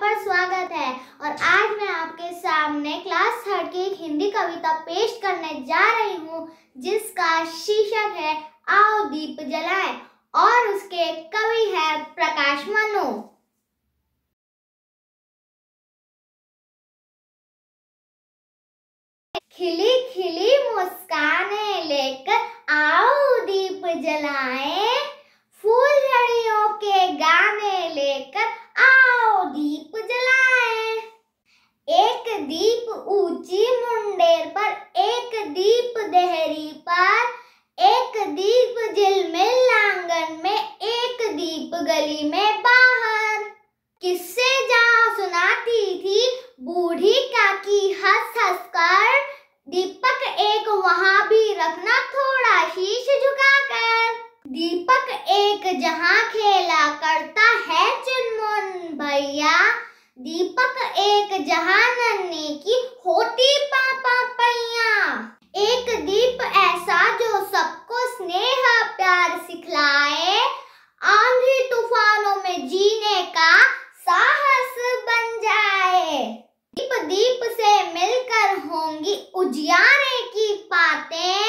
पर स्वागत है और आज मैं आपके सामने क्लास थर्ड की एक हिंदी कविता पेश करने जा रही हूँ जिसका शीर्षक है आओ दीप जलाएं और उसके कवि है प्रकाश मनु खिली खिली मुस्कान ऊंची मुंडेर पर एक दीप देहरी पर एक दीप जिल में लांगन में एक दीप गली में बाहर किससे जा सुनाती थी बूढ़ी काकी हंस हंस कर दीपक एक वहां भी रखना थोड़ा शीश झुकाकर दीपक एक जहां खेला करता है चुनमुन भैया दीपक एक जहाँ नन्ही से मिलकर होंगी उजियारे की बातें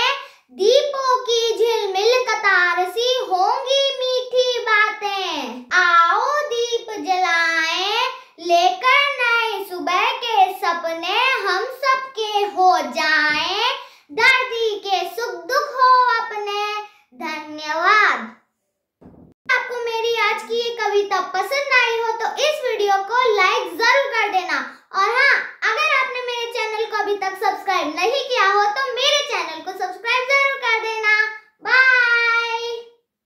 दीपों की झिलमिल कतार सी होंगी मीठी बातें आओ दीप जलाएं लेकर नए सुबह के सपने हम सबके हो जाएं धरती के सुख दुख हो अपने धन्यवाद आपको मेरी आज की ये कविता पसंद आई हो तक सब्सक्राइब नहीं किया हो